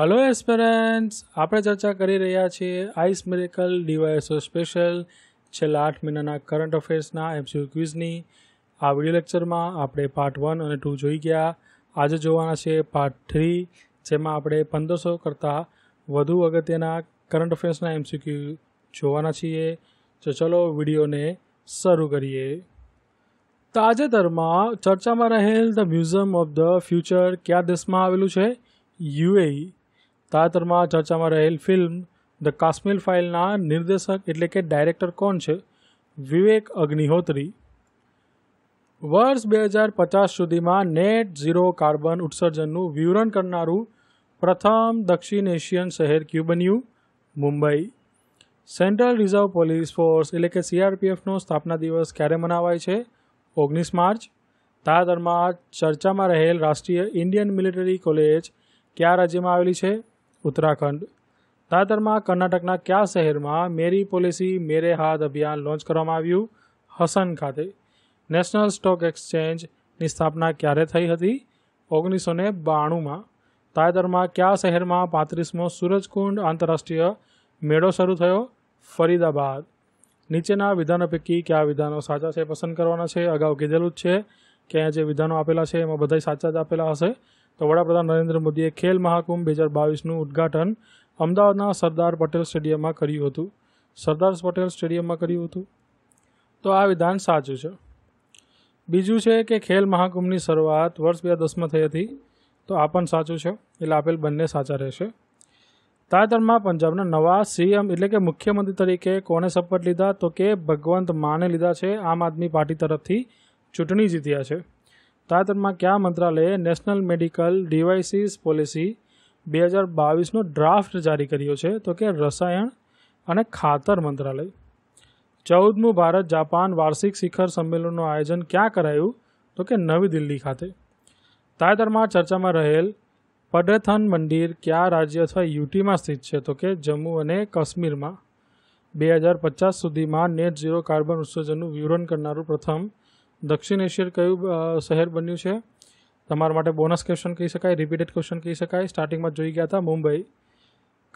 hello એસ્પેરન્ટ્સ આપણે ચર્ચા કરી રહ્યા છીએ આઈસ મિરેકલ ડીવાયસો સ્પેશિયલ છેલ્લા આઠ મહિનાના કરંટ અફેર્સના એમસીયુ ક્વિઝની આ વિડિયો લેક્ચરમાં આપણે પાર્ટ વન અને ટુ જોઈ ગયા આજે જોવાના છે પાર્ટ થ્રી જેમાં આપણે પંદરસો કરતાં વધુ અગત્યના કરંટ અફેર્સના એમસીક્યુ જોવાના છીએ તો ચલો વિડીયોને શરૂ કરીએ તાજેતરમાં ચર્ચામાં રહેલ the museum of the future કયા દેશમાં આવેલું છે યુએઈ તાજેતરમાં ચર્ચામાં રહેલ ફિલ્મ ધ કાશ્મીર ફાઇલના નિર્દેશક એટલે કે ડાયરેક્ટર કોણ છે વિવેક અગ્નિહોત્રી વર્ષ બે હજાર પચાસ સુધીમાં નેટ ઝીરો કાર્બન ઉત્સર્જનનું વિવરણ કરનારું પ્રથમ દક્ષિણ એશિયન શહેર ક્યુ બન્યું Mumbai central reserve police force એટલે કે સીઆરપીએફનો સ્થાપના દિવસ ક્યારે મનાવાય છે ઓગણીસ માર્ચ તાજેતરમાં ચર્ચામાં રહેલ રાષ્ટ્રીય ઇન્ડિયન મિલિટરી કોલેજ કયા રાજ્યમાં આવેલી છે ઉત્તરાખંડ તાજેતરમાં કર્ણાટકના કયા શહેરમાં મેરી પોલિસી મેરે હાથ અભિયાન લોન્ચ કરવામાં આવ્યું હસન ખાતે નેશનલ સ્ટોક એક્સચેન્જની સ્થાપના ક્યારે થઈ હતી ઓગણીસો ને બાણુંમાં તાજેતરમાં કયા શહેરમાં પાંત્રીસમો સૂરજકુંડ આંતરરાષ્ટ્રીય મેળો શરૂ થયો ફરીદાબાદ નીચેના વિધાનો પૈકી કયા વિધાનો સાચા છે પસંદ કરવાના છે અગાઉ કીધેલું જ છે કે જે વિધાનો આપેલા છે એમાં બધા સાચા જ આપેલા હશે તો વડાપ્રધાન નરેન્દ્ર મોદીએ ખેલ મહાકુંભ બે હજાર બાવીસનું ઉદ્ઘાટન અમદાવાદના સરદાર પટેલ સ્ટેડિયમમાં કર્યું હતું સરદાર પટેલ સ્ટેડિયમમાં કર્યું હતું તો આ વિધાન સાચું છે બીજું છે કે ખેલ મહાકુંભની શરૂઆત વર્ષ બે હજાર દસમાં થઈ હતી તો આ પણ સાચું છે એટલે આપેલ બંને સાચા રહેશે તાજેતરમાં પંજાબના નવા સીએમ એટલે કે મુખ્યમંત્રી તરીકે કોને શપથ લીધા તો કે ભગવંત માને લીધા છે આમ આદમી પાર્ટી તરફથી ચૂંટણી જીત્યા છે તાજેતરમાં કયા મંત્રાલયે નેશનલ મેડિકલ ડિવાઇસીસ પોલિસી બે હજાર બાવીસનો ડ્રાફ્ટ જારી કર્યો છે તો કે રસાયણ અને ખાતર મંત્રાલય ચૌદમું ભારત જાપાન વાર્ષિક શિખર સંમેલનનું આયોજન ક્યાં કરાયું તો કે નવી દિલ્હી ખાતે તાજેતરમાં ચર્ચામાં રહેલ પડેથન મંદિર કયા રાજ્ય અથવા યુટીમાં સ્થિત છે તો કે જમ્મુ અને કાશ્મીરમાં બે હજાર પચાસ સુધીમાં નેટ ઝીરો કાર્બન ઉત્સર્જનનું વિવરણ કરનારું પ્રથમ દક્ષિણ એશિયા કયું શહેર બન્યું છે તમારા માટે બોનસ ક્વેશ્ચન કહી શકાય રિપીટેડ ક્વેશ્ચન કહી શકાય સ્ટાર્ટિંગમાં જોઈ ગયા હતા મુંબઈ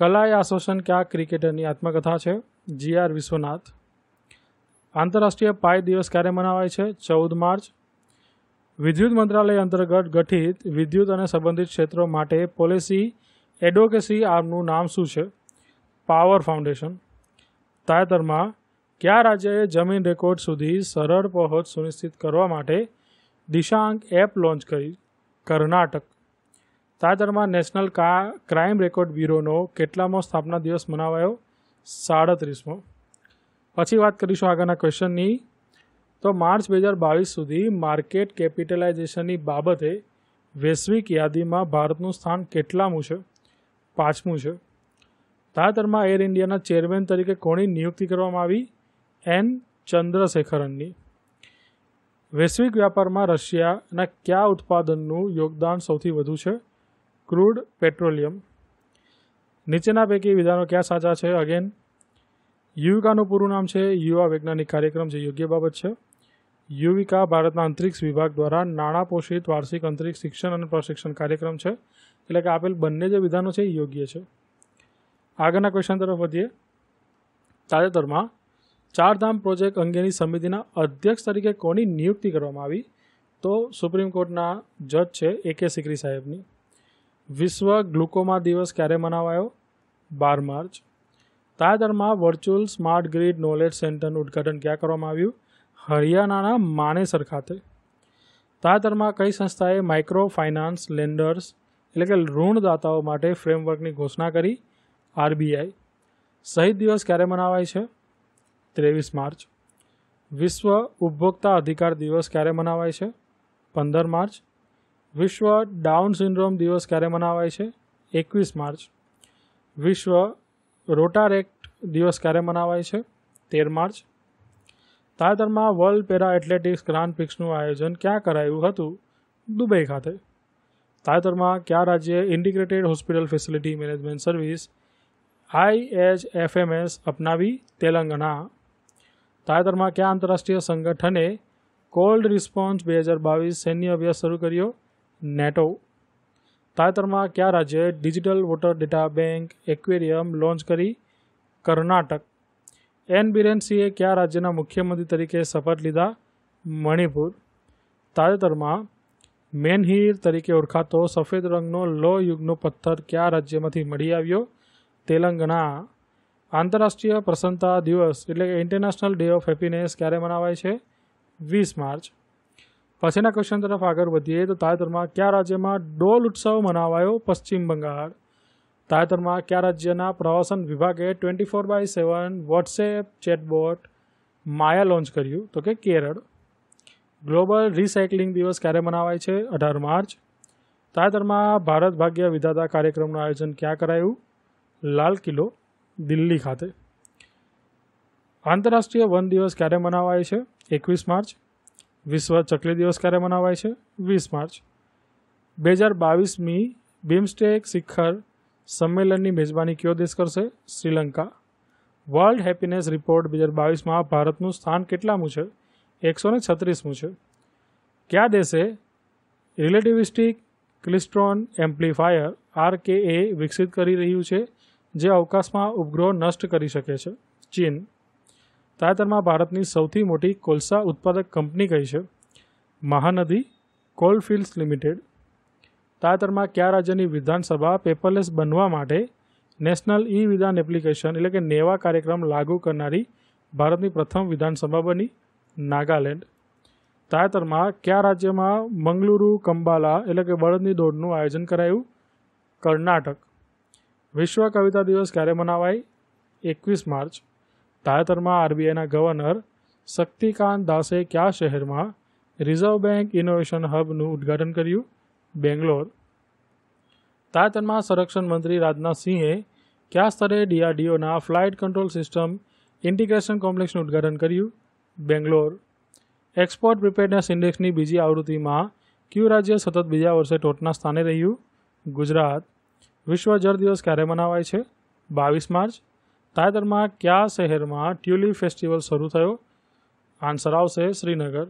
કલા એ આશ્વાસન કયા ક્રિકેટરની આત્મકથા છે જી આર વિશ્વનાથ આંતરરાષ્ટ્રીય પાય દિવસ ક્યારે મનાવાય છે ચૌદ માર્ચ વિદ્યુત મંત્રાલય અંતર્ગત ગઠિત વિદ્યુત અને સંબંધિત ક્ષેત્રો માટે પોલિસી એડવોકેસી આર્મનું નામ શું છે પાવર ફાઉન્ડેશન તાજેતરમાં કયા રાજ્યએ જમીન રેકોર્ડ સુધી સરળ પહોંચ સુનિશ્ચિત કરવા માટે દિશાંક એપ લોન્ચ કરી કર્ણાટક તાજેતરમાં નેશનલ કા ક્રાઇમ રેકોર્ડ બ્યુરોનો કેટલામો સ્થાપના દિવસ મનાવાયો સાડત્રીસમો પછી વાત કરીશું આગળના ક્વેશ્ચનની તો માર્ચ બે હજાર બાવીસ સુધી માર્કેટ કેપિટલાઇઝેશનની બાબતે વૈશ્વિક યાદીમાં ભારતનું સ્થાન કેટલામું છે પાંચમું છે તાજેતરમાં એર ઇન્ડિયાના ચેરમેન તરીકે કોની નિયુક્તિ કરવામાં આવી એન ચંદ્રશેખરનની વૈશ્વિક વ્યાપારમાં રશિયાના કયા ઉત્પાદનનું યોગદાન સૌથી વધુ છે ક્રૂડ પેટ્રોલિયમ નીચેના પૈકી વિધાનો ક્યાં સાચા છે અગેન યુવિકાનું પૂરું નામ છે યુવા વૈજ્ઞાનિક કાર્યક્રમ જે યોગ્ય બાબત છે યુવિકા ભારતના અંતરિક્ષ વિભાગ દ્વારા નાણાં પોષિત વાર્ષિક અંતરિક્ષ શિક્ષણ અને પ્રશિક્ષણ કાર્યક્રમ છે એટલે કે આપેલ બંને જે વિધાનો છે એ યોગ્ય છે આગળના ક્વેશ્ચન તરફ વધીએ તાજેતરમાં ચારધામ પ્રોજેક્ટ અંગેની સમિતિના અધ્યક્ષ તરીકે કોની નિયુક્તિ કરવામાં આવી તો સુપ્રીમ કોર્ટના જજ છે એ કે સિકરી સાહેબની વિશ્વ ગ્લુકોમા દિવસ ક્યારે મનાવાયો બાર માર્ચ તાજેતરમાં વર્ચ્યુઅલ સ્માર્ટ ગ્રીડ નોલેજ સેન્ટરનું ઉદ્ઘાટન ક્યાં કરવામાં આવ્યું હરિયાણાના માનેસર ખાતે તાજેતરમાં કઈ સંસ્થાએ માઇક્રો ફાઇનાન્સ લેન્ડર્સ એટલે કે ઋણદાતાઓ માટે ફ્રેમવર્કની ઘોષણા કરી આરબીઆઈ શહીદ દિવસ ક્યારે મનાવાય છે ત્રેવીસ માર્ચ વિશ્વ ઉપભોક્તા અધિકાર દિવસ ક્યારે મનાવાય છે પંદર માર્ચ વિશ્વ ડાઉન સિન્ડ્રોમ દિવસ ક્યારે મનાવાય છે એકવીસ માર્ચ વિશ્વ રોટારેક્ટ દિવસ ક્યારે મનાવાય છે તેર માર્ચ તાજેતરમાં વર્લ્ડ પેરા એથ્લેટિક્સ ગ્રાન્ડ પ્રિક્સનું આયોજન ક્યાં કરાયું હતું દુબઈ ખાતે તાજેતરમાં કયા રાજ્યે integrated hospital facility management service I H F M S અપનાવી તેલંગાણા તાજેતરમાં કયા આંતરરાષ્ટ્રીય સંગઠને કોલ્ડ રિસ્પોન્સ બે હજાર બાવીસ સૈન્ય અભ્યાસ શરૂ કર્યો નેટો તાજેતરમાં કયા રાજ્યે digital water data bank aquarium launch કરી કર્ણાટક એન બિરેન સિંહે કયા રાજ્યના મુખ્યમંત્રી તરીકે શપથ લીધા મણિપુર તાજેતરમાં મેનહીર તરીકે ઓળખાતો સફેદ રંગનો લો યુગનો પથ્થર કયા રાજ્યમાંથી મળી આવ્યો તેલંગણા આંતરરાષ્ટ્રીય પ્રસન્નતા દિવસ એટલે કે ઇન્ટરનેશનલ ડે ઓફ હેપીનેસ ક્યારે મનાવાય છે વીસ માર્ચ પછીના ક્વેશ્ચન તરફ આગળ વધીએ તો તાજેતરમાં કયા રાજ્યમાં ડોલ ઉત્સવ મનાવાયો પશ્ચિમ બંગાળ તાજેતરમાં કયા રાજ્યના પ્રવાસન વિભાગે twenty four by seven WhatsApp chatbot Maya launch કર્યું તો કે કેરળ ગ્લોબલ રિસાયકલિંગ દિવસ ક્યારે મનાવાય છે અઢાર માર્ચ તાજેતરમાં ભારત ભાગ્ય વિધાતા કાર્યક્રમનું આયોજન ક્યાં કરાયું લાલ કિલ્લો દિલ્હી ખાતે આંતરરાષ્ટ્રીય વન દિવસ ક્યારે મનાવાય છે એકવીસ માર્ચ વિશ્વ ચકલી દિવસ ક્યારે મનાવાય છે વીસ માર્ચ બે હજાર બાવીસમી બિમસ્ટેક શિખર સંમેલનની મેજબાની કયો દેશ કરશે શ્રીલંકા વર્લ્ડ હેપીનેસ રિપોર્ટ બે હજાર બાવીસમાં ભારતનું સ્થાન કેટલામું છે એકસો ને છત્રીસમું છે કયા દેશે રિલેટિવિસ્ટિક ક્લિસ્ટ્રોન એમ્પ્લીફાયર આર કે એ વિકસિત કરી રહ્યું છે જે અવકાશમાં ઉપગ્રહો નષ્ટ કરી શકે છે ચીન તાજેતરમાં ભારતની સૌથી મોટી કોલસા ઉત્પાદક કંપની કઈ છે મહાનદી કોલફિલ્ડ્સ લિમિટેડ તાજેતરમાં કયા રાજ્યની વિધાનસભા પેપરલેસ બનવા માટે નેશનલ ઈ વિધાન એપ્લિકેશન એટલે કે નેવા કાર્યક્રમ લાગુ કરનારી ભારતની પ્રથમ વિધાનસભા બની નાગાલેન્ડ તાજેતરમાં કયા રાજ્યમાં મંગલુરુ કંબાલા એટલે કે બળદની દોડનું આયોજન કરાયું કર્ણાટક વિશ્વ કવિતા દિવસ ક્યારે મનાવાય એકવીસ માર્ચ તાજેતરમાં આરબીઆઈના ગવર્નર શક્તિકાંત દાસે કયા શહેરમાં રિઝર્વ બેંક ઇનોવેશન હબનું ઉદ્ઘાટન કર્યું બેંગ્લોર તાજેતરમાં સંરક્ષણ મંત્રી રાજનાથસિંહે કયા સ્તરે ડીઆરડીઓના ફ્લાઇટ કંટ્રોલ સિસ્ટમ ઇન્ટિગ્રેશન કોમ્પ્લેક્સનું ઉદ્ઘાટન કર્યું બેંગ્લોર એક્સપોર્ટ પ્રિપેરનેસ ઇન્ડેક્સની બીજી આવૃત્તિમાં ક્યુ રાજ્ય સતત બીજા વર્ષે ટોટના સ્થાને રહ્યું ગુજરાત વિશ્વ જળ દિવસ ક્યારે મનાવાય છે બાવીસ માર્ચ તાજેતરમાં કયા શહેરમાં ટ્યુલિપ ફેસ્ટિવલ શરૂ થયો આન્સર આવશે શ્રીનગર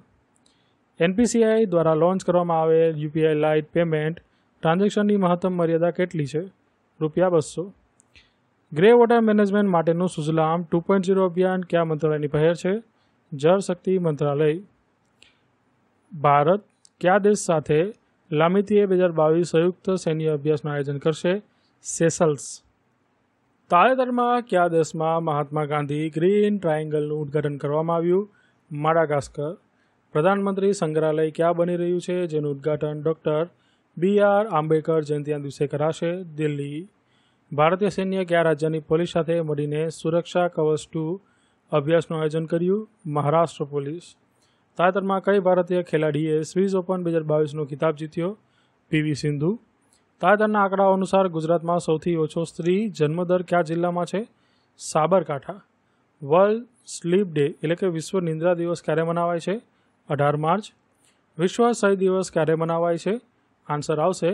એનપીસીઆઈ દ્વારા લોન્ચ કરવામાં આવેલ યુપીઆઈ લાઇટ પેમેન્ટ ટ્રાન્ઝેક્શનની મહત્તમ મર્યાદા કેટલી છે રૂપિયા બસો ગ્રે વોટર મેનેજમેન્ટ માટેનું સુઝલામ ટુ પોઈન્ટ ઝીરો અભિયાન કયા મંત્રાલયની પહેલ છે જળ શક્તિ મંત્રાલય ભારત કયા દેશ સાથે લામિતીએ બે હજાર બાવીસ સંયુક્ત સૈન્ય અભ્યાસનું આયોજન કરશે સેસલ્સ તાજેતરમાં કયા દેશમાં મહાત્મા ગાંધી ગ્રીન ટ્રાયેંગલનું ઉદ્ઘાટન કરવામાં આવ્યું માડાગાસ્કર પ્રધાનમંત્રી સંગ્રહાલય ક્યાં બની રહ્યું છે જેનું ઉદ્ઘાટન ડૉક્ટર બી આર આંબેડકર જયંતિના દિવસે કરાશે દિલ્હી ભારતીય સૈન્ય કયા રાજ્યની પોલીસ સાથે મળીને સુરક્ષા કવચ ટુ અભ્યાસનું આયોજન કર્યું મહારાષ્ટ્ર પોલીસ તાજેતરમાં કઈ ભારતીય ખેલાડીએ સ્વિસ ઓપન બે હજાર બાવીસનો ખિતાબ જીત્યો પીવી સિંધુ તાજેતરના આંકડા અનુસાર ગુજરાતમાં સૌથી ઓછો સ્ત્રી જન્મદર કયા જિલ્લામાં છે સાબરકાંઠા વર્લ્ડ સ્લીપ ડે એટલે કે વિશ્વ નિંદ્રા દિવસ ક્યારે મનાવાય છે અઢાર માર્ચ વિશ્વ સહી દિવસ ક્યારે મનાવાય છે આન્સર આવશે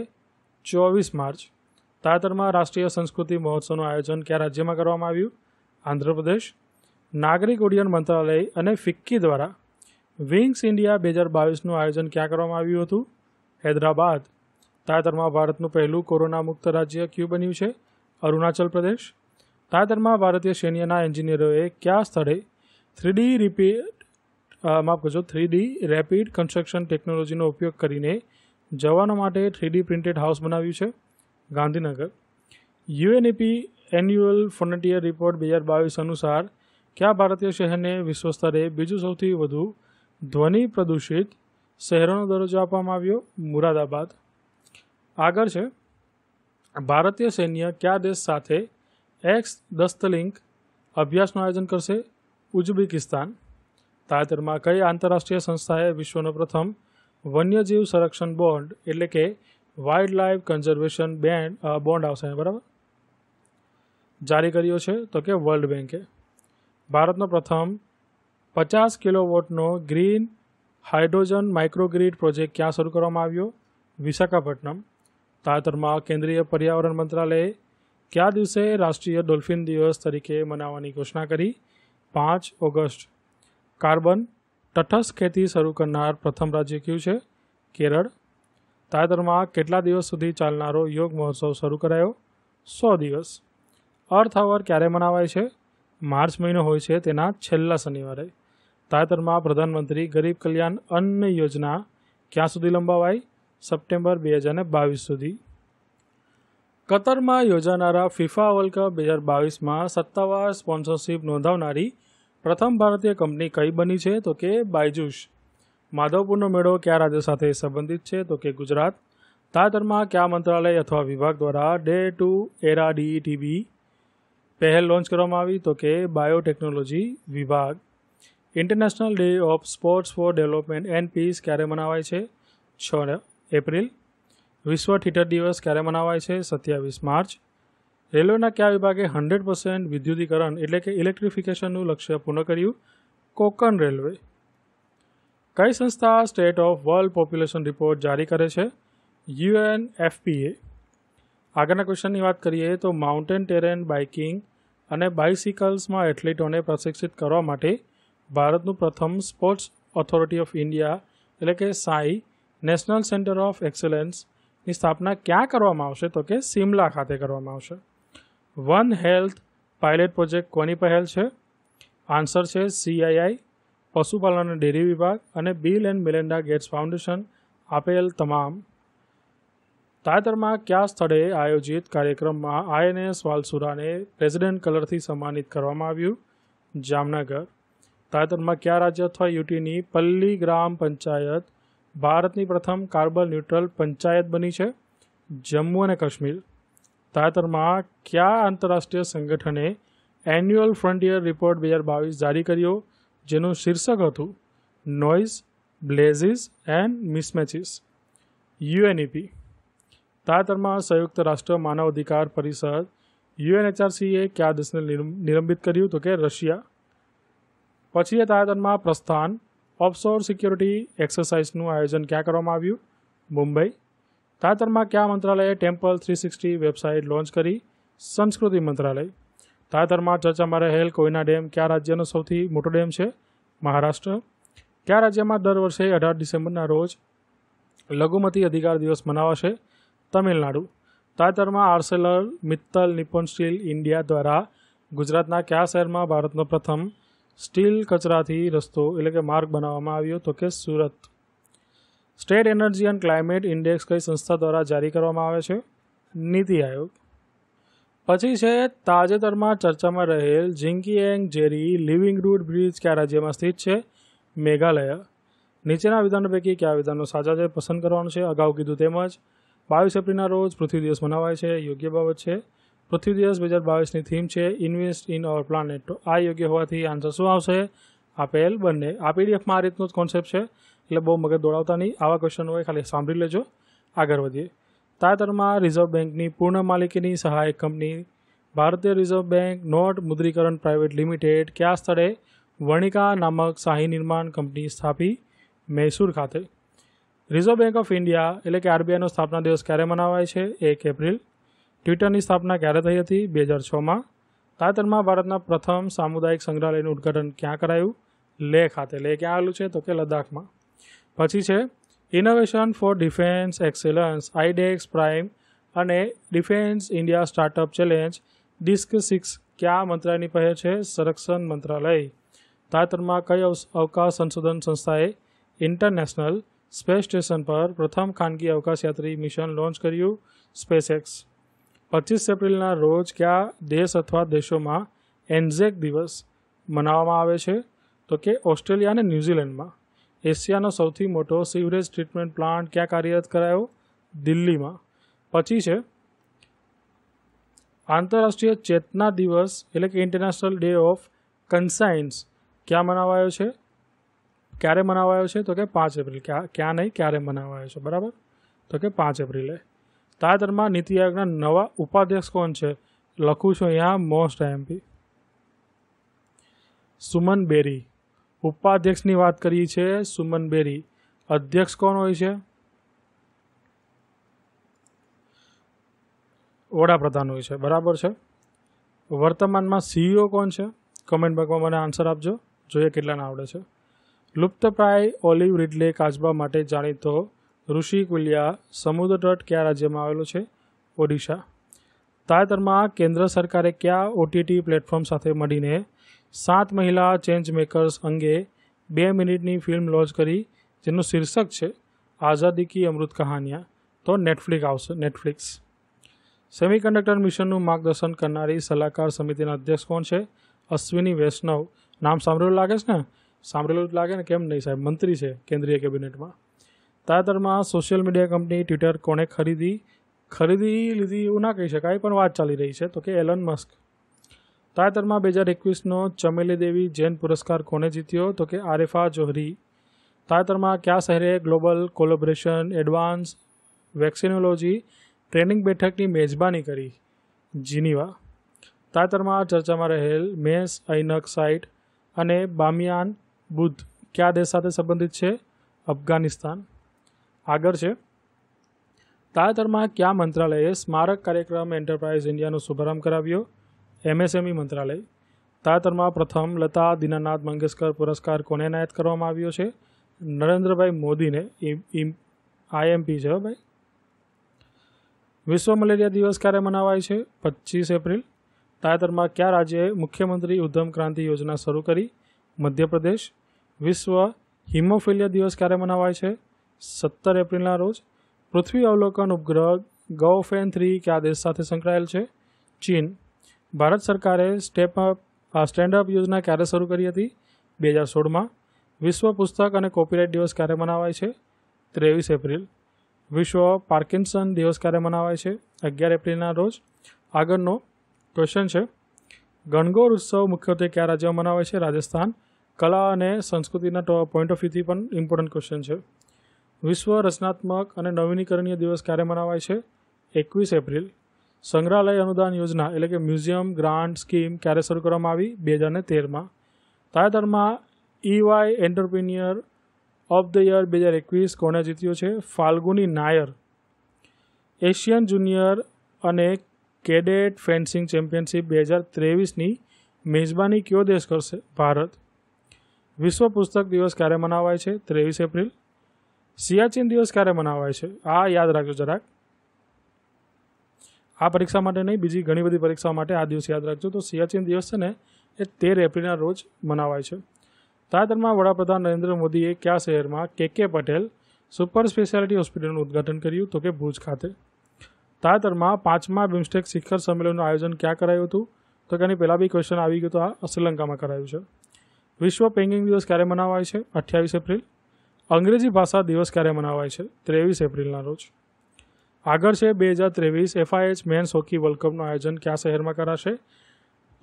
ચોવીસ માર્ચ તાજેતરમાં રાષ્ટ્રીય સંસ્કૃતિ મહોત્સવનું આયોજન કયા રાજ્યમાં કરવામાં આવ્યું આંધ્રપ્રદેશ નાગરિક ઉડ્ડયન મંત્રાલય અને ફિક્કી દ્વારા વિંગ્સ ઇન્ડિયા બે હજાર બાવીસનું આયોજન ક્યાં કરવામાં આવ્યું હતું હૈદરાબાદ તાજેતરમાં ભારતનું પહેલું કોરોના મુક્ત રાજ્ય ક્યુ બન્યું છે અરુણાચલ પ્રદેશ તાજેતરમાં ભારતીય સૈન્યના એન્જિનિયરોએ કયા સ્થળે થ્રીડી રિપીડ માફ કરજો થ્રીડી રેપિડ કન્સ્ટ્રક્શન ટેકનોલોજીનો ઉપયોગ કરીને જવાનો માટે થ્રીડી પ્રિન્ટેડ હાઉસ બનાવ્યું છે Gandhinagar UNEP annual frontier report બે હજાર બાવીસ અનુસાર કયા ભારતીય શહેરને વિશ્વ સ્તરે બીજું સૌથી વધુ ધ્વનિ પ્રદૂષિત શહેરોનો દરજ્જો આપવામાં આવ્યો મુરાદાબાદ આગળ છે ભારતીય સૈન્ય કયા દેશ સાથે એક્સ દસ્તલિંક અભ્યાસનું આયોજન કરશે ઉઝબેકિસ્તાન તાજેતરમાં કઈ આંતરરાષ્ટ્રીય સંસ્થાએ વિશ્વનો પ્રથમ વન્યજીવ સંરક્ષણ બોન્ડ એટલે કે wildlife conservation band bond આવશે બરાબર જારી કર્યો છે તો કે વર્લ્ડ બેન્કે ભારતનો પ્રથમ પચાસ કિલોવોટનો ગ્રીન હાઇડ્રોજન માઇક્રોગ્રીડ પ્રોજેક્ટ ક્યાં શરૂ કરવામાં આવ્યો વિશાખાપટ્ટનમ તાજેતરમાં કેન્દ્રીય પર્યાવરણ મંત્રાલયે કયા દિવસે રાષ્ટ્રીય ડોલ્ફિન દિવસ તરીકે મનાવવાની ઘોષણા કરી પાંચ ઓગસ્ટ કાર્બન તટસ્થ ખેતી શરૂ કરનાર પ્રથમ રાજ્ય કયું છે કેરળ તાજેતરમાં કેટલા દિવસ સુધી ચાલનારો યોગ મહોત્સવ શરૂ કરાયો સો દિવસ અર્થ અવર ક્યારે મનાવાય છે માર્ચ મહિનો હોય છે તેના છેલ્લા શનિવારે તાજેતરમાં પ્રધાનમંત્રી ગરીબ કલ્યાણ અન્ન યોજના ક્યાં સુધી લંબાવાઈ સપ્ટેમ્બર બે હજાર બાવીસ સુધી કતરમાં યોજાનારા ફિફા વર્લ્ડ કપ બે હજાર બાવીસમાં સત્તાવાર સ્પોન્સરશિપ નોંધાવનારી પ્રથમ ભારતીય કંપની કઈ બની છે તો કે બાયજુસ માધવપુરનો મેળો કયા રાજ્ય સાથે સંબંધિત છે તો કે ગુજરાત તાજેતરમાં કયા મંત્રાલય અથવા વિભાગ દ્વારા ડે ટુ એરા ડીટીબી પહેલ લોન્ચ કરવામાં આવી તો કે બાયોટેકનોલોજી વિભાગ international day of sports for development and peace ક્યારે મનાવાય છે છ એપ્રિલ વિશ્વ થિયેટર દિવસ ક્યારે મનાવાય છે સત્યાવીસ માર્ચ રેલવેના કયા વિભાગે હંડ્રેડ પર્સન્ટ વિદ્યુતીકરણ એટલે કે ઇલેક્ટ્રિફિકેશનનું લક્ષ્ય પૂર્ણ કર્યું કોકન રેલવે કઈ સંસ્થા state of world population report જારી કરે છે યુએન એફપીએ આગળના ક્વેશ્ચનની વાત કરીએ તો માઉન્ટેન ટેરેન બાઇકિંગ અને બાઇસિકલ્સમાં એથ્લેટોને પ્રશિક્ષિત કરવા માટે ભારતનું પ્રથમ સ્પોર્ટ્સ ઓથોરિટી ઓફ ઇન્ડિયા એટલે કે સાઈ નેશનલ સેન્ટર ઓફ એક્સેલન્સની સ્થાપના ક્યાં કરવામાં આવશે તો કે સિમલા ખાતે કરવામાં આવશે વન હેલ્થ પાયલેટ પ્રોજેક્ટ કોની પહેલ છે આન્સર છે સીઆઈઆઈ પશુપાલન અને ડેરી વિભાગ અને Bill and Melinda Gates foundation આપેલ તમામ તાજેતરમાં કયા સ્થળે આયોજિત કાર્યક્રમમાં આઈએનએસ વાલસુરાને પ્રેસિડેન્ટ કલરથી સન્માનિત કરવામાં આવ્યું જામનગર તાજેતરમાં કયા રાજ્ય અથવા યુટીની પલ્લી ગ્રામ પંચાયત ભારતની પ્રથમ કાર્બન ન્યુટ્રલ પંચાયત બની છે જમ્મુ અને કાશ્મીર તાજેતરમાં કયા આંતરરાષ્ટ્રીય સંગઠને એન્યુઅલ ફ્રન્ટિયર રિપોર્ટ બે હજાર બાવીસ જારી કર્યો જેનું શીર્ષક હતું noise blazes and mismatches UNEP તાજેતરમાં સંયુક્ત રાષ્ટ્ર માનવ અધિકાર પરિષદ યુએનએચઆરસીએ કયા દેશને નિલંબિત કર્યું તો કે રશિયા પછી એ તાજેતરમાં પ્રસ્થાન ઓફશોર સિક્યોરિટી એક્સરસાઇઝનું આયોજન ક્યાં કરવામાં આવ્યું મુંબઈ તાજેતરમાં કયા મંત્રાલયે temple three sixty website launch કરી સંસ્કૃતિ મંત્રાલય તાજેતરમાં ચર્ચામાં રહેલ કોઈના ડેમ કયા રાજ્યનો સૌથી મોટો ડેમ છે મહારાષ્ટ્ર કયા રાજ્યમાં દર વર્ષે અઢાર ડિસેમ્બરના રોજ લઘુમતી અધિકાર દિવસ મનાવાશે તમિલનાડુ તાજેતરમાં Arcelor Mittal Nippon steel India દ્વારા ગુજરાતના કયા શહેરમાં ભારતનો પ્રથમ સ્ટીલ કચરાથી રસ્તો એટલે કે માર્ગ બનાવવામાં આવ્યો તો કે Surat state energy and climate index કઈ સંસ્થા દ્વારા જારી કરવામાં આવે છે નીતિ આયોગ પછી છે તાજેતરમાં ચર્ચામાં રહેલ Jingkieng Jri living root bridge કયા રાજ્યમાં સ્થિત છે મેઘાલય નીચેના વિધાનો પૈકી કયા વિધાનો સાચા છે પસંદ કરવાનું છે અગાઉ કીધું તેમજ બાવીસ એપ્રિલના રોજ પૃથ્વી દિવસ મનાવાય છે યોગ્ય બાબત છે પૃથ્વી દિવસ બે હજાર બાવીસની થીમ છે ઇન્વેસ્ટ ઇન અવર પ્લાનેટ તો આ યોગ્ય હોવાથી આન્સર શું આવશે આપેલ બંને આ પીડીએફમાં આ રીતનો જ કોન્સેપ્ટ છે એટલે બહુ મગજ દોડાવતા નહીં આવા ક્વેશ્ચન હોય ખાલી સાંભળી લેજો આગળ વધીએ તાજેતરમાં રિઝર્વ બેંકની પૂર્ણ માલિકીની સહાયક કંપની ભારતીય રિઝર્વ બેંક નોટ મુદ્રીકરણ પ્રાઇવેટ લિમિટેડ કયા સ્થળે વણિકા નામક શાહી નિર્માણ કંપની સ્થાપી મૈસૂર ખાતે રિઝર્વ બેંક ઓફ ઇન્ડિયા એટલે કે આરબીઆઈનો સ્થાપના દિવસ ક્યારે મનાવાય છે એક એપ્રિલ ટ્વિટરની સ્થાપના ક્યારે થઈ હતી બે હજાર છમાં તાજેતરમાં ભારતના પ્રથમ સામુદાયિક સંગ્રહાલયનું ઉદ્ઘાટન ક્યાં કરાયું લેહ ખાતે લેહ ક્યાં આવેલું છે તો કે લદ્દાખમાં પછી છે innovation for defence excellence iDEX prime અને defence India startup challenge DISC six કયા મંત્રાલયની પહેલ છે સંરક્ષણ મંત્રાલય તાજેતરમાં કઈ અવકાશ સંશોધન સંસ્થાએ ઇન્ટરનેશનલ સ્પેસ સ્ટેશન પર પ્રથમ ખાનગી અવકાશયાત્રી મિશન લોન્ચ કર્યું સ્પેસ એક્સ પચીસ એપ્રિલના રોજ કયા દેશ અથવા દેશોમાં એન્ઝેક દિવસ મનાવવામાં આવે છે તો કે ઓસ્ટ્રેલિયા અને ન્યૂઝીલેન્ડમાં એશિયાનો સૌથી મોટો સીવરેજ ટ્રીટમેન્ટ પ્લાન્ટ ક્યાં કાર્યરત કરાયો દિલ્હીમાં પછી છે આંતરરાષ્ટ્રીય ચેતના દિવસ એટલે કે ઇન્ટરનેશનલ ડે ઓફ કન્સાઇન્સ ક્યાં મનાવાયો છે ક્યારે મનાવાયો છે તો કે પાંચ એપ્રિલ ક્યાં ક્યાં નહીં ક્યારે મનાવાયો છે બરાબર તો કે પાંચ એપ્રિલે તાજેતરમાં નીતિ આયોગના નવા ઉપાધ્યક્ષ કોણ છે લખું છું અહીંયા મોસ્ટ એમપી સુમન બેરી ઉપાધ્યક્ષની વાત કરીએ છે સુમન બેરી અધ્યક્ષ કોણ હોય છે વડાપ્રધાન હોય છે બરાબર છે વર્તમાનમાં સીઈઓ કોણ છે કમેન્ટ બોક્સમાં મને આન્સર આપજો જોઈએ કેટલાને આવડે છે લુપ્તપ્રાય ઓલિવ રિડલે કાચબા માટે જાણીતો ઋષિકુલ્યા સમુદ્ર તટ કયા રાજ્યમાં આવેલો છે ઓડિશા તાજેતરમાં કેન્દ્ર સરકારે કયા ઓટીટી પ્લેટફોર્મ સાથે મળીને સાત મહિલા ચેન્જ મેકર્સ અંગે બે મિનિટની ફિલ્મ લોન્ચ કરી જેનું શીર્ષક છે આઝાદી કી અમૃત કહાનિયા તો નેટફ્લિક્સ આવશે નેટફ્લિક્સ સેમિકન્ડક્ટર મિશનનું માર્ગદર્શન કરનારી સલાહકાર સમિતિના અધ્યક્ષ કોણ છે અશ્વિની વૈષ્ણવ નામ સાંભળેલું લાગે છે ને સાંભળેલું જ લાગે ને કેમ નહીં સાહેબ મંત્રી છે કેન્દ્રીય કેબિનેટમાં તાજેતરમાં સોશિયલ મીડિયા કંપની ટ્વિટર કોણે ખરીદી ખરીદી લીધી એવું ના કહી શકાય પણ વાત ચાલી રહી છે તો કે એલન મસ્ક તાજેતરમાં બે હજાર એકવીસનો ચમેલી દેવી જૈન પુરસ્કાર કોને જીત્યો તો કે આરેફા જોહરી તાજેતરમાં કયા શહેરે global collaboration advance vaccinology training બેઠકની મેજબાની કરી જીનીવા તાજેતરમાં ચર્ચામાં રહેલ મેસ ઐનક સાઇટ અને બામિયાન બુદ્ધ કયા દેશ સાથે સંબંધિત છે અફઘાનિસ્તાન આગળ છે તાજેતરમાં કયા મંત્રાલયે સ્મારક કાર્યક્રમ એન્ટરપ્રાઇઝ ઇન્ડિયાનો શુભારંભ કરાવ્યો એમએસએમઈ e મંત્રાલય તાજેતરમાં પ્રથમ લતા દીનાનાથ મંગેશકર પુરસ્કાર કોને એનાયત કરવામાં આવ્યો છે નરેન્દ્રભાઈ મોદીને આઈએમપી છે ભાઈ વિશ્વ મલેરિયા દિવસ ક્યારે મનાવાય છે પચીસ એપ્રિલ તાજેતરમાં કયા રાજ્યે મુખ્યમંત્રી ઉદ્ધમ ક્રાંતિ યોજના શરૂ કરી મધ્યપ્રદેશ વિશ્વ હિમોફિલિયા દિવસ ક્યારે મનાવાય છે સત્તર એપ્રિલના રોજ પૃથ્વી અવલોકન ઉપગ્રહ ફેન થ્રી કે આ દેશ સાથે સંકળાયેલ છે ચીન ભારત સરકારે સ્ટેપ અપ સ્ટેન્ડ અપ યોજના ક્યારે શરૂ કરી હતી બે હજાર સોળમાં વિશ્વ પુસ્તક અને કોપીરાઇટ દિવસ ક્યારે મનાવાય છે ત્રેવીસ એપ્રિલ વિશ્વ પાર્કિન્સન દિવસ ક્યારે મનાવાય છે અગિયાર એપ્રિલના રોજ આગળનો ક્વેશ્ચન છે ગણગોર ઉત્સવ મુખ્યત્વે કયા રાજ્યમાં મનાવે છે રાજસ્થાન કલા અને સંસ્કૃતિના પોઈન્ટ ઓફ વ્યૂથી પણ ઇમ્પોર્ટન્ટ ક્વેશ્ચન છે વિશ્વ રચનાત્મક અને નવીનીકરણીય દિવસ ક્યારે મનાવાય છે એકવીસ એપ્રિલ સંગ્રહાલય અનુદાન યોજના એટલે કે મ્યુઝિયમ ગ્રાન્ટ સ્કીમ ક્યારે શરૂ કરવામાં આવી બે હજાર ને તેરમાં તાજેતરમાં EY entrepreneur of the year બે હજાર એકવીસ કોને જીત્યો છે ફાલ્ગુની નાયર એશિયન જુનિયર અને કેડેટ ફેન્સિંગ ચેમ્પિયનશિપ બે હજાર ત્રેવીસની મેજબાની કયો દેશ કરશે ભારત વિશ્વ પુસ્તક દિવસ ક્યારે મનાવાય છે ત્રેવીસ એપ્રિલ સિયાચીન દિવસ ક્યારે મનાવાય છે આ યાદ રાખજો જરાક આ પરીક્ષા માટે નહીં બીજી ઘણી બધી પરીક્ષાઓ માટે આ દિવસ યાદ રાખજો તો સિયાચીન દિવસ છે ને એ તેર એપ્રિલના રોજ મનાવાય છે તાજેતરમાં વડાપ્રધાન નરેન્દ્ર મોદીએ કયા શહેરમાં કે કે પટેલ સુપર સ્પેશિયાલિટી હોસ્પિટલનું ઉદઘાટન કર્યું તો કે ભુજ ખાતે તાજેતરમાં પાંચમા બિમસ્ટેક શિખર સંમેલનનું આયોજન ક્યાં કરાયું હતું તો કે એની પહેલાં બી ક્વેશ્ચન આવી ગયો તો આ શ્રીલંકામાં કરાયું છે વિશ્વ પેંગિંગ દિવસ ક્યારે મનાવાય છે અઠ્યાવીસ એપ્રિલ અંગ્રેજી ભાષા દિવસ ક્યારે મનાવાય છે ત્રેવીસ એપ્રિલના રોજ આગળ છે બે હજાર ત્રેવીસ એફઆઈએચ મેન્સ હોકી વર્લ્ડ કપનું આયોજન કયા શહેરમાં કરાશે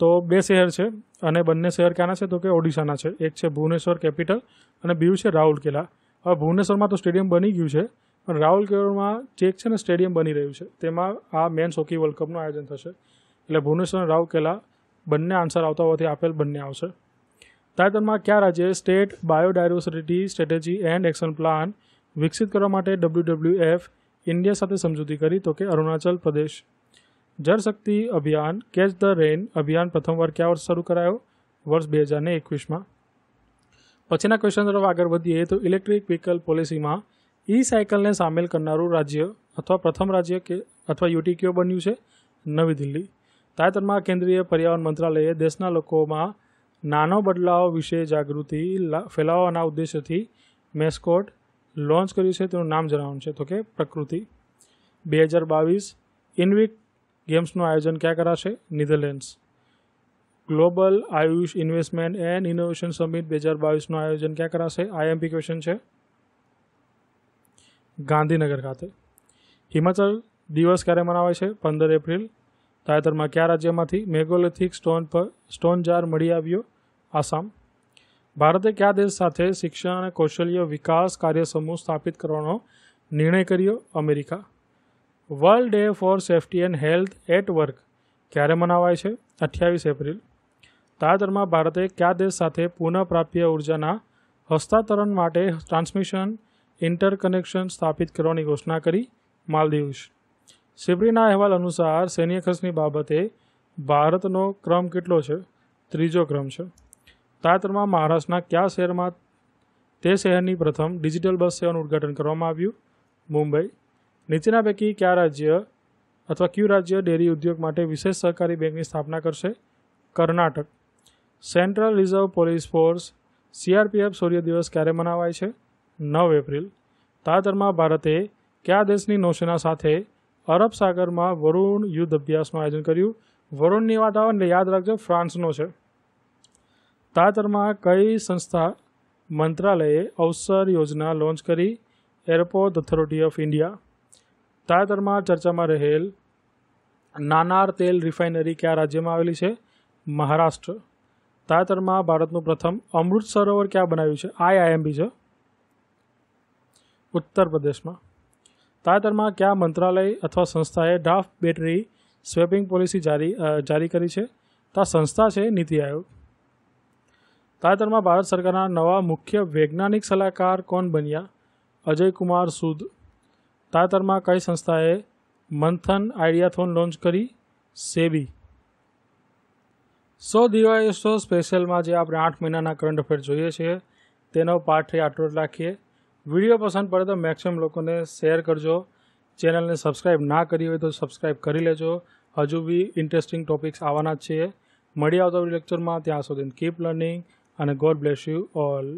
તો બે શહેર છે અને બંને શહેર ક્યાંના છે તો કે ઓડિશાના છે એક છે ભુવનેશ્વર કેપિટલ અને બીજું છે રાહુલ કિલ્લા હવે ભુવનેશ્વરમાં તો સ્ટેડિયમ બની ગયું છે પણ રાહુલ કિલ્લામાં જે છે ને સ્ટેડિયમ બની રહ્યું છે તેમાં આ મેન્સ હોકી વર્લ્ડ કપનું આયોજન થશે એટલે ભુવનેશ્વર અને રાહુલ કિલ્લા બંને આન્સર આવતા હોવાથી આપેલ બંને આવશે તાજેતરમાં કયા રાજ્ય state biodiversity strategy and action plan વિકસિત કરવા માટે એફ ઇન્ડિયા સાથે સમજૂતી કરી તો કે અરુણાચલ પ્રદેશ જળશક્તિ અભિયાન કેચ ધ રેન અભિયાન પ્રથમવાર કયા વર્ષ શરૂ કરાયો વર્ષ બે હજાર ને એકવીસમાં પછીના ક્વેશ્ચન તરફ આગળ વધીએ તો ઇલેક્ટ્રિક વ્હીકલ પોલિસીમાં ઈ સાયકલને સામેલ કરનારું રાજ્ય અથવા પ્રથમ રાજ્ય કે અથવા યુટી કયો બન્યું છે નવી દિલ્હી તાજેતરમાં કેન્દ્રીય પર્યાવરણ મંત્રાલયે દેશના લોકોમાં નાનો બદલાવ વિશે જાગૃતિ ફેલાવવાના ઉદ્દેશ્યથી મેસ્કોટ લોન્ચ કર્યું છે તેનું નામ જણાવવાનું છે તો કે પ્રકૃતિ બે હજાર બાવીસ ઇનવિક ગેમ્સનું આયોજન ક્યાં કરાશે Netherlands global AYUSH investment and innovation summit બે હજાર બાવીસનું આયોજન ક્યાં કરાશે આઈએમપી ક્વેશ્ચન છે ગાંધીનગર ખાતે હિમાચલ દિવસ ક્યારે મનાવાય છે પંદર એપ્રિલ તાજેતરમાં કયા રાજ્યમાંથી મેગોલિથિક સ્ટોન પર સ્ટોન જાર મળી આવ્યો આસામ ભારતે કયા દેશ સાથે શિક્ષણ અને કૌશલ્ય વિકાસ કાર્ય સમૂહ સ્થાપિત કરવાનો નિર્ણય કર્યો America world day for safety and health at work ક્યારે મનાવાય છે અઠ્યાવીસ એપ્રિલ તાજેતરમાં ભારતે કયા દેશ સાથે પુનઃપ્રાપ્ય ઉર્જાના હસ્તાંતરણ માટે ટ્રાન્સમિશન ઇન્ટરકનેક્શન સ્થાપિત કરવાની ઘોષણા કરી માલદીવ્સ સિબરીના અહેવાલ અનુસાર સૈન્ય ખર્ચની બાબતે ભારતનો ક્રમ કેટલો છે ત્રીજો ક્રમ છે તાજેતરમાં મહારાષ્ટ્રના કયા શહેરમાં તે શહેરની પ્રથમ ડિજિટલ બસ સેવાનું ઉદ્ઘાટન કરવામાં આવ્યું મુંબઈ નીચેના પૈકી કયા રાજ્ય અથવા ક્યુ રાજ્ય ડેરી ઉદ્યોગ માટે વિશેષ સહકારી બેંકની સ્થાપના કરશે Karnataka central reserve police force CRPF સૂર્ય દિવસ ક્યારે મનાવાય છે નવ એપ્રિલ તાજેતરમાં ભારતે કયા દેશની નૌસેના સાથે અરબ સાગરમાં વરુણ યુદ્ધ અભ્યાસનું આયોજન કર્યું વરુણની વાત આવે એટલે યાદ રાખજો ફ્રાન્સનો છે તાજેતરમાં કઈ સંસ્થા મંત્રાલયે અવસર યોજના લોન્ચ કરી એરપોર્ટ ઓથોરિટી ઓફ ઇન્ડિયા તાજેતરમાં ચર્ચામાં રહેલ નાનાર તેલ રિફાઇનરી કયા રાજ્યમાં આવેલી છે મહારાષ્ટ્ર તાજેતરમાં ભારતનું પ્રથમ અમૃત સરોવર ક્યાં બનાવ્યું છે આઈઆઈએમબી છે ઉત્તર પ્રદેશમાં તાજેતરમાં કયા મંત્રાલય અથવા સંસ્થાએ ડ્રાફ્ટ બેટરી સ્વેપિંગ પોલિસી જારી જારી કરી છે તા સંસ્થા છે નીતિ આયોગ તાજેતરમાં ભારત સરકારના નવા મુખ્ય વૈજ્ઞાનિક સલાહકાર કોણ બન્યા અજય કુમાર સુદ તાજેતરમાં કઈ સંસ્થાએ મંથન આઈડિયાથોન લોન્ચ કરી સેબી સો સો સ્પેશિયલમાં જે આપણે આઠ મહિનાના કરંટ અફેર જોઈએ છીએ તેનો પાઠ આટલો જ રાખીએ વિડીયો પસંદ પડે તો મેક્સિમમ લોકોને શેર કરજો ચેનલને સબસ્ક્રાઈબ ના કરી હોય તો સબસ્ક્રાઈબ કરી લેજો હજુ બી ઇન્ટરેસ્ટિંગ ટોપિક્સ આવવાના જ છે મળી આવતા લેક્ચરમાં ત્યાં સુધી કીપ લર્નિંગ અને ગોડ બ્લેસ યુ ઓલ